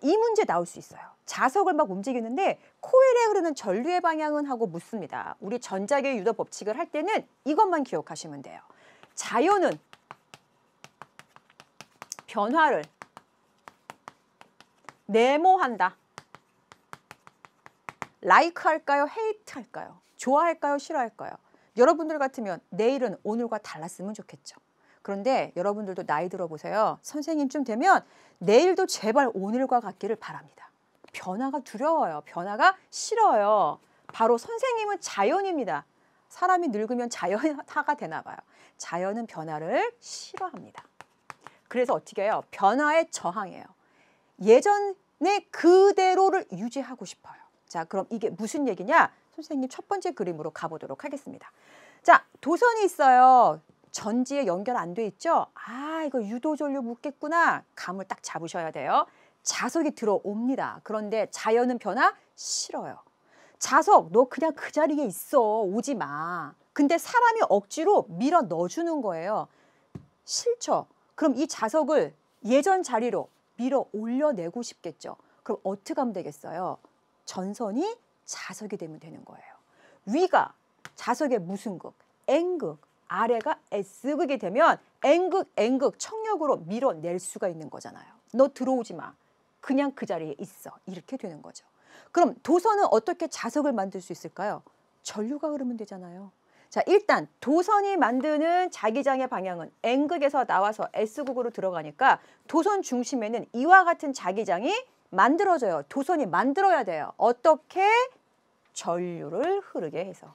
이 문제 나올 수 있어요. 자석을 막 움직이는데 코일에 흐르는 전류의 방향은 하고 묻습니다. 우리 전자계 유도 법칙을 할 때는 이것만 기억하시면 돼요. 자연은 변화를 네모한다. 라이크 like 할까요? 헤이트 할까요? 좋아할까요? 싫어할까요? 여러분들 같으면 내일은 오늘과 달랐으면 좋겠죠. 그런데 여러분들도 나이 들어보세요. 선생님쯤 되면 내일도 제발 오늘과 같기를 바랍니다. 변화가 두려워요. 변화가 싫어요. 바로 선생님은 자연입니다. 사람이 늙으면 자연화가 되나 봐요. 자연은 변화를 싫어합니다. 그래서 어떻게 해요? 변화에 저항해요. 예전의 그대로를 유지하고 싶어요. 자, 그럼 이게 무슨 얘기냐? 선생님 첫 번째 그림으로 가보도록 하겠습니다. 자, 도선이 있어요. 전지에 연결 안 돼 있죠? 아, 이거 유도전류 묻겠구나. 감을 딱 잡으셔야 돼요. 자석이 들어옵니다. 그런데 자연은 변화 싫어요. 자석, 너 그냥 그 자리에 있어. 오지 마. 근데 사람이 억지로 밀어 넣어주는 거예요. 싫죠? 그럼 이 자석을 예전 자리로 밀어 올려내고 싶겠죠. 그럼 어떻게 하면 되겠어요? 전선이 자석이 되면 되는 거예요. 위가 자석의 무슨극앵극 아래가 S극이 되면 N극, N극 청력으로 밀어낼 수가 있는 거잖아요. 너 들어오지 마. 그냥 그 자리에 있어. 이렇게 되는 거죠. 그럼 도선은 어떻게 자석을 만들 수 있을까요? 전류가 흐르면 되잖아요. 자, 일단 도선이 만드는 자기장의 방향은 N극에서 나와서 S극으로 들어가니까 도선 중심에는 이와 같은 자기장이 만들어져요. 도선이 만들어야 돼요. 어떻게? 전류를 흐르게 해서.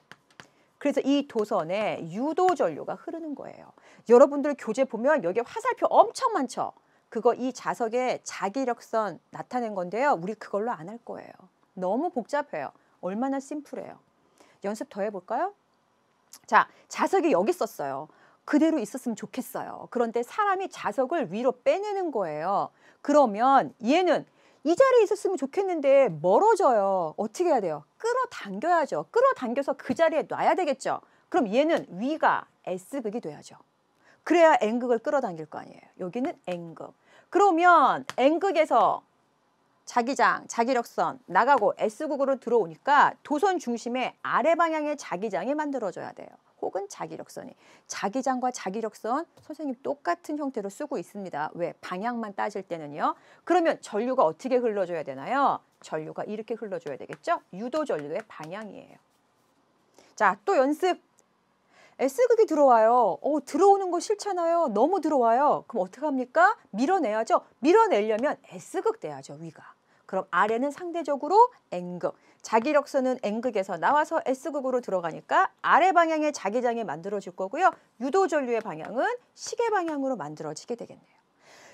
그래서 이 도선에 유도 전류가 흐르는 거예요. 여러분들 교재 보면 여기 화살표 엄청 많죠. 그거 이자석에 자기력선 나타낸 건데요. 우리 그걸로 안 할 거예요. 너무 복잡해요. 얼마나 심플해요. 연습 더 해볼까요? 자, 자석이 여기 있었어요. 그대로 있었으면 좋겠어요. 그런데 사람이 자석을 위로 빼내는 거예요. 그러면 얘는 이 자리에 있었으면 좋겠는데 멀어져요. 어떻게 해야 돼요? 끌어당겨야죠. 끌어당겨서 그 자리에 놔야 되겠죠. 그럼 얘는 위가 S극이 돼야죠. 그래야 N극을 끌어당길 거 아니에요. 여기는 N극. 그러면 N극에서 자기장, 자기력선 나가고 s 국으로 들어오니까 도선 중심의 아래 방향의 자기장이 만들어져야 돼요. 혹은 자기력선이 자기장과 자기력선 선생님 똑같은 형태로 쓰고 있습니다. 왜? 방향만 따질 때는요. 그러면 전류가 어떻게 흘러줘야 되나요? 전류가 이렇게 흘러줘야 되겠죠? 유도 전류의 방향이에요. 자, 또 연습. S극이 들어와요. 어, 들어오는 거 싫잖아요. 너무 들어와요. 그럼 어떡합니까? 밀어내야죠. 밀어내려면 S극 돼야죠, 위가. 그럼 아래는 상대적으로 N극. 자기력선은 N극에서 나와서 S극으로 들어가니까 아래 방향의 자기장이 만들어질 거고요. 유도 전류의 방향은 시계 방향으로 만들어지게 되겠네요.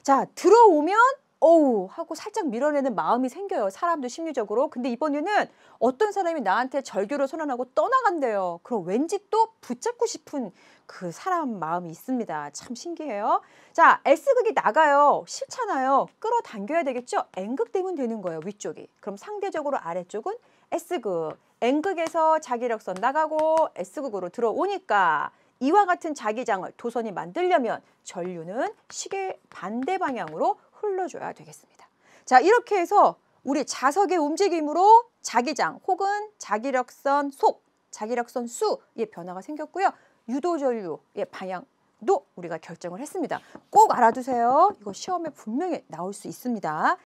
자, 들어오면 어우 하고 살짝 밀어내는 마음이 생겨요. 사람도 심리적으로. 근데 이번에는 어떤 사람이 나한테 절교를 선언하고 떠나간대요. 그럼 왠지 또 붙잡고 싶은 그 사람 마음이 있습니다. 참 신기해요. 자, S극이 나가요. 싫잖아요. 끌어당겨야 되겠죠? N극 되면 되는 거예요. 위쪽이. 그럼 상대적으로 아래쪽은 S극. N극에서 자기력선 나가고 S극으로 들어오니까 이와 같은 자기장을 도선이 만들려면 전류는 시계 반대 방향으로 흘러줘야 되겠습니다. 자 이렇게 해서 우리 자석의 움직임으로 자기장 혹은 자기력선 속, 자기력선 수의 변화가 생겼고요. 유도전류의 방향도 우리가 결정을 했습니다. 꼭 알아두세요. 이거 시험에 분명히 나올 수 있습니다.